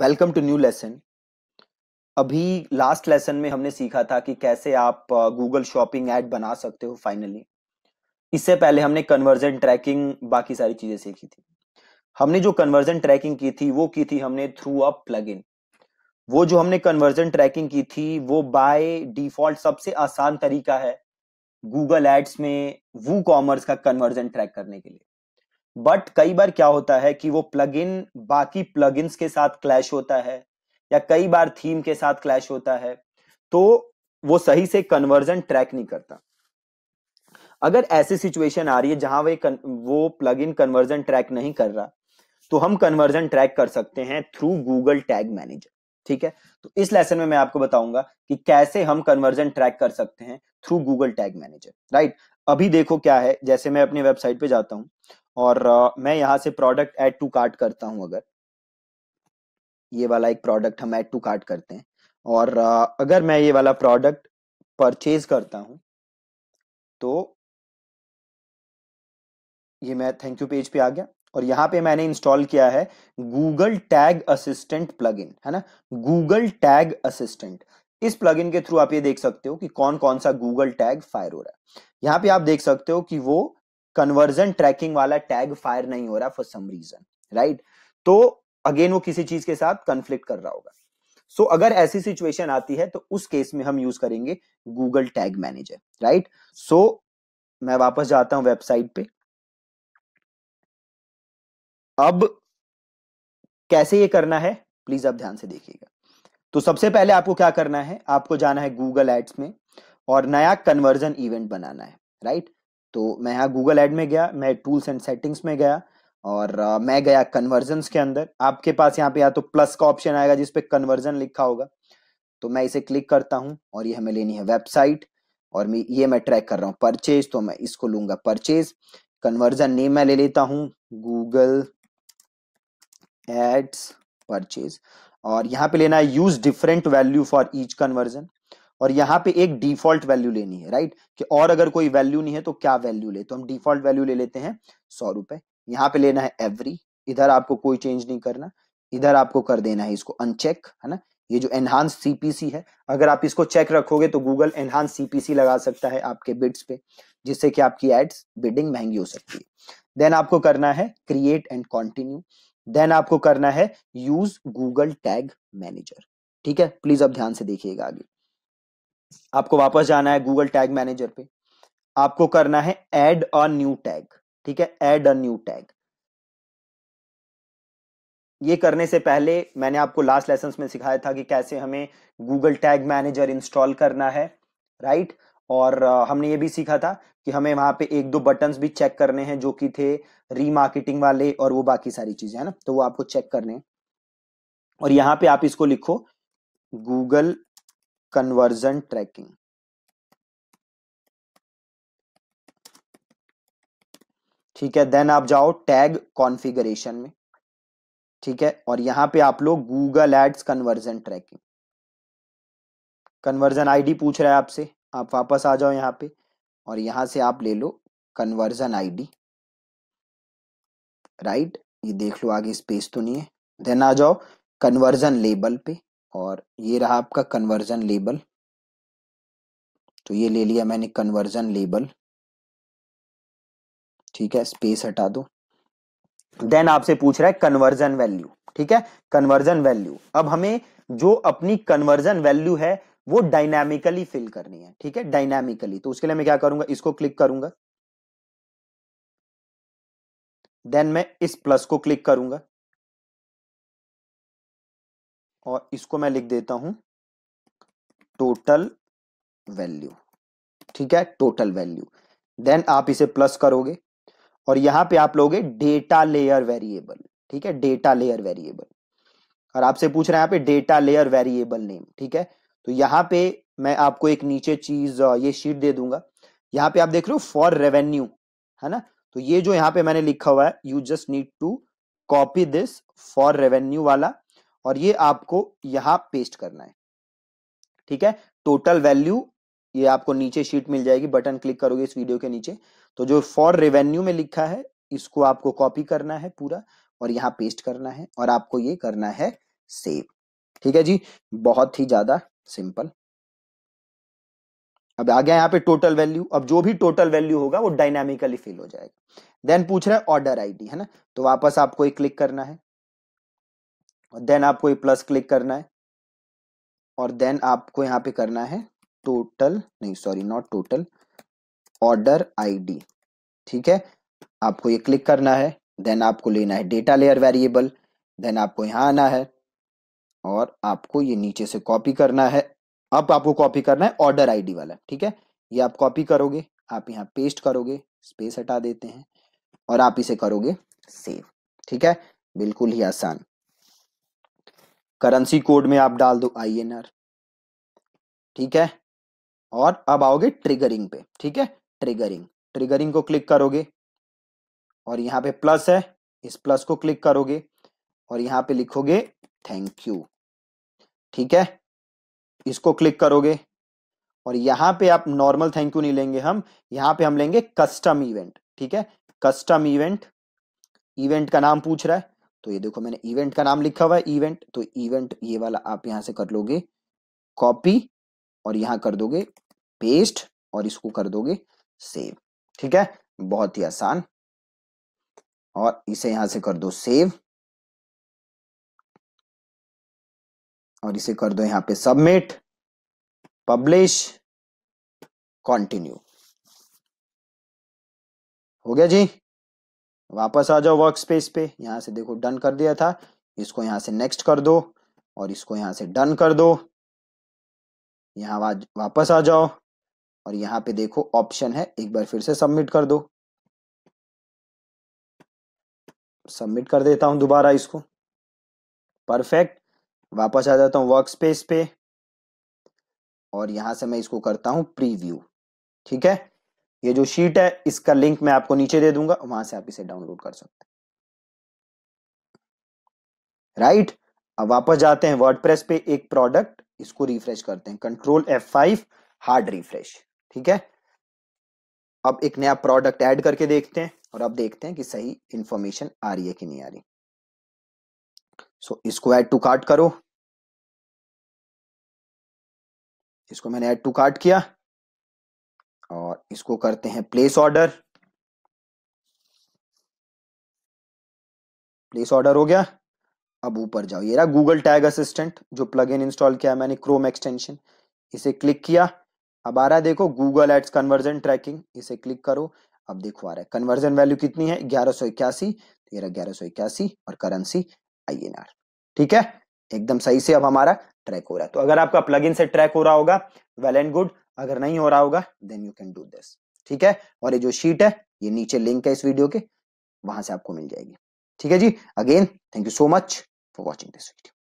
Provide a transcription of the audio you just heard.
welcome to new lesson अभी last lesson में हमने सीखा था कि कैसे आप गूगल शॉपिंग एड बना सकते हो फाइनली इससे पहले हमने कन्वर्जन ट्रैकिंग बाकी सारी चीजें सीखी थी हमने जो कन्वर्जन ट्रैकिंग की थी वो की थी हमने थ्रू अ प्लगइन वो जो हमने कन्वर्जन ट्रैकिंग की थी वो बाय डिफॉल्ट सबसे आसान तरीका है गूगल एड्स में वू कॉमर्स का कन्वर्जन ट्रैक करने के लिए बट कई बार क्या होता है कि वो इन बाकी प्लग के साथ क्लैश होता है या कई बार थीम के साथ क्लैश होता है तो वो सही से कन्वर्जन ट्रैक नहीं करता अगर ऐसी सिचुएशन आ रही है जहां वे कन, वो प्लग इन कन्वर्जन ट्रैक नहीं कर रहा तो हम कन्वर्जन ट्रैक कर सकते हैं थ्रू गूगल टैग मैनेजर ठीक है तो इस लेसन में मैं आपको बताऊंगा कि कैसे हम कन्वर्जन ट्रैक कर सकते हैं through Google tag manager right अभी देखो क्या है जैसे मैं अपनी वेबसाइट पे जाता हूं और मैं यहां से प्रोडक्ट ऐड टू कार्ट करता हूं अगर ये वाला एक प्रोडक्ट हम ऐड टू कार्ट करते हैं और अगर मैं ये वाला प्रोडक्ट परचेज करता हूं तो ये मैं थैंक यू पेज पे आ गया और यहां पे मैंने इंस्टॉल किया है गूगल टैग असिस्टेंट प्लगइन है ना गूगल टैग असिस्टेंट इस प्लगइन के थ्रू आप ये देख सकते हो कि कौन कौन सा गूगल टैग फायर हो रहा है यहाँ पे आप देख सकते हो कि वो कन्वर्जन ट्रैकिंग वाला टैग फायर नहीं हो रहा फॉर सम रीजन राइट तो अगेन वो किसी चीज के साथ कंफ्लिक्ट कर रहा होगा सो so, अगर ऐसी सिचुएशन आती है तो उस केस में हम यूज करेंगे Google tag manager right so मैं वापस जाता हूं वेबसाइट पे अब कैसे ये करना है प्लीज आप ध्यान से देखिएगा तो सबसे पहले आपको क्या करना है आपको जाना है गूगल एड्स में और नया कन्वर्जन इवेंट बनाना है राइट तो मैं यहाँ गूगल एड में गया मैं टूल्स एंड सेटिंग्स में गया और uh, मैं गया कन्वर्जन के अंदर आपके पास यहाँ पे या तो प्लस का ऑप्शन आएगा जिसपे कन्वर्जन लिखा होगा तो मैं इसे क्लिक करता हूँ और ये हमें लेनी है वेबसाइट और मैं ये मैं ट्रैक कर रहा हूँ परचेज तो मैं इसको लूंगा परचेज कन्वर्जन नेम मैं ले लेता हूँ गूगल एड्स परचेज और यहाँ पे लेना है use different value for each conversion और यहाँ पे एक डिफॉल्ट वैल्यू लेनी है राइट कि और अगर कोई वैल्यू नहीं है तो क्या वैल्यू ले तो हम डिफॉल्ट वैल्यू ले लेते हैं सौ रुपए यहाँ पे लेना है एवरी इधर आपको कोई चेंज नहीं करना इधर आपको कर देना है इसको अनचेक है ना ये जो एनहांस सीपीसी है अगर आप इसको चेक रखोगे तो गूगल एनहांस सीपीसी लगा सकता है आपके बिड्स पे जिससे कि आपकी एड्स बिडिंग महंगी हो सकती है देन आपको करना है क्रिएट एंड कॉन्टिन्यू देन आपको करना है यूज गूगल टैग मैनेजर ठीक है प्लीज अब ध्यान से देखिएगा आगे आपको वापस जाना है गूगल टैग मैनेजर पे आपको करना है एड अ न्यू टैग ठीक है एड अ न्यू टैग ये करने से पहले मैंने आपको लास्ट लेसन में सिखाया था कि कैसे हमें गूगल टैग मैनेजर इंस्टॉल करना है राइट और हमने ये भी सीखा था कि हमें वहां पे एक दो बटन भी चेक करने हैं जो कि थे रीमार्केटिंग वाले और वो बाकी सारी चीजें है ना तो वो आपको चेक करने हैं और यहां पे आप इसको लिखो गूगल कन्वर्जन ट्रैकिंग ठीक है देन आप जाओ टैग कॉन्फ़िगरेशन में ठीक है और यहां पे आप लोग Google ads conversion tracking conversion ID पूछ रहा है आपसे आप वापस आ जाओ यहां पे और यहां से आप ले लो कन्वर्जन आईडी राइट ये देख लो आगे स्पेस तो नहीं है देन आ जाओ कन्वर्जन लेबल पे और ये रहा आपका कन्वर्जन लेबल तो ये ले लिया मैंने कन्वर्जन लेबल ठीक है स्पेस हटा दो देन आपसे पूछ रहा है कन्वर्जन वैल्यू ठीक है कन्वर्जन वैल्यू अब हमें जो अपनी कन्वर्जन वैल्यू है वो डायनामिकली फिल करनी है ठीक है डायनामिकली तो उसके लिए मैं क्या करूंगा इसको क्लिक करूंगा देन मैं इस प्लस को क्लिक करूंगा और इसको मैं लिख देता हूं टोटल वैल्यू ठीक है टोटल वैल्यू देन आप इसे प्लस करोगे और यहां पे आप लोगे डेटा लेयर वेरिएबल ठीक है डेटा लेयर वेरिएबल और आपसे पूछ रहे हैं यहाँ पे डेटा लेयर वेरिएबल नेम ठीक है तो यहाँ पे मैं आपको एक नीचे चीज ये शीट दे दूंगा यहाँ पे आप देख रहे हो फॉर रेवेन्यू है ना तो ये जो यहाँ पे मैंने लिखा हुआ है you just need to copy this for revenue वाला और ये आपको यहां पेस्ट करना है ठीक है टोटल वैल्यू ये आपको नीचे शीट मिल जाएगी बटन क्लिक करोगे इस वीडियो के नीचे तो जो फॉर रेवेन्यू में लिखा है इसको आपको कॉपी करना है पूरा और यहाँ पेस्ट करना है और आपको ये करना है सेव ठीक है जी बहुत ही ज्यादा सिंपल अब आ गया यहाँ पे टोटल वैल्यू अब जो भी टोटल वैल्यू होगा वो डायनामिकली फिल हो जाएगा देन पूछ रहा है ऑर्डर आईडी है ना तो वापस आपको एक क्लिक करना है और देन आपको ये प्लस क्लिक करना है और देन आपको यहाँ पे करना है टोटल नहीं sorry not total order ID ठीक है आपको ये क्लिक करना है देन आपको लेना है डेटा लेयर वेरिएबल देन आपको यहाँ आना है और आपको ये नीचे से कॉपी करना है अब आपको कॉपी करना है ऑर्डर आईडी वाला ठीक है ये आप कॉपी करोगे आप यहाँ पेस्ट करोगे स्पेस हटा देते हैं और आप इसे करोगे सेव ठीक है बिल्कुल ही आसान करेंसी कोड में आप डाल दो आई ठीक है और अब आओगे ट्रिगरिंग पे ठीक है ट्रिगरिंग ट्रिगरिंग को क्लिक करोगे और यहाँ पे प्लस है इस प्लस को क्लिक करोगे और यहाँ पे लिखोगे थैंक यू ठीक है इसको क्लिक करोगे और यहाँ पे आप नॉर्मल थैंक यू नहीं लेंगे हम यहाँ पे हम लेंगे कस्टम इवेंट ठीक है कस्टम इवेंट इवेंट का नाम पूछ रहा है तो ये देखो मैंने इवेंट का नाम लिखा हुआ है इवेंट तो इवेंट ये वाला आप यहां से कर लोगे कॉपी और यहां कर दोगे पेस्ट और इसको कर दोगे सेव ठीक है बहुत ही आसान और इसे यहां से कर दो सेव और इसे कर दो यहां पे सबमिट पब्लिश कंटिन्यू हो गया जी वापस आ जाओ वर्क स्पेस पे यहाँ से देखो डन कर दिया था इसको यहाँ से नेक्स्ट कर दो और इसको यहाँ से डन कर दो यहाँ वापस आ जाओ और यहाँ पे देखो ऑप्शन है एक बार फिर से सबमिट कर दो सबमिट कर देता हूँ दोबारा इसको परफेक्ट वापस आ जाता हूँ वर्क स्पेस पे और यहाँ से मैं इसको करता हूँ प्रीव्यू ठीक है ये जो शीट है इसका लिंक मैं आपको नीचे दे दूंगा वहां से आप इसे डाउनलोड कर सकते हैं राइट अब वापस जाते हैं वर्डप्रेस पे एक प्रोडक्ट इसको रिफ्रेश करते हैं कंट्रोल फाइव हार्ड रिफ्रेश ठीक है अब एक नया प्रोडक्ट ऐड करके देखते हैं और अब देखते हैं कि सही इंफॉर्मेशन आ रही है कि नहीं आ रही सो so, इसको ऐड टू कार्ट करो इसको मैंने ऐड टू कार्ट किया और इसको करते हैं प्लेस ऑर्डर प्लेस ऑर्डर हो गया अब ऊपर जाओ ये रहा गूगल टैग असिस्टेंट जो प्लग इन इंस्टॉल किया मैंने क्रोम एक्सटेंशन इसे क्लिक किया अब आ रहा है देखो गूगल एड्स कन्वर्जन ट्रैकिंग इसे क्लिक करो अब देखो आ रहा है कन्वर्जन वैल्यू कितनी है ग्यारह सो इक्यासी तो ग्यारह सौ इक्यासी और करेंसी आई ठीक है एकदम सही से अब हमारा ट्रैक हो रहा है तो अगर आपका प्लगइन से ट्रैक हो रहा होगा वेल एंड गुड अगर नहीं हो रहा होगा then you can do this ठीक है और ये जो शीट है ये नीचे लिंक है इस वीडियो के वहां से आपको मिल जाएगी ठीक है जी again thank you so much for watching this video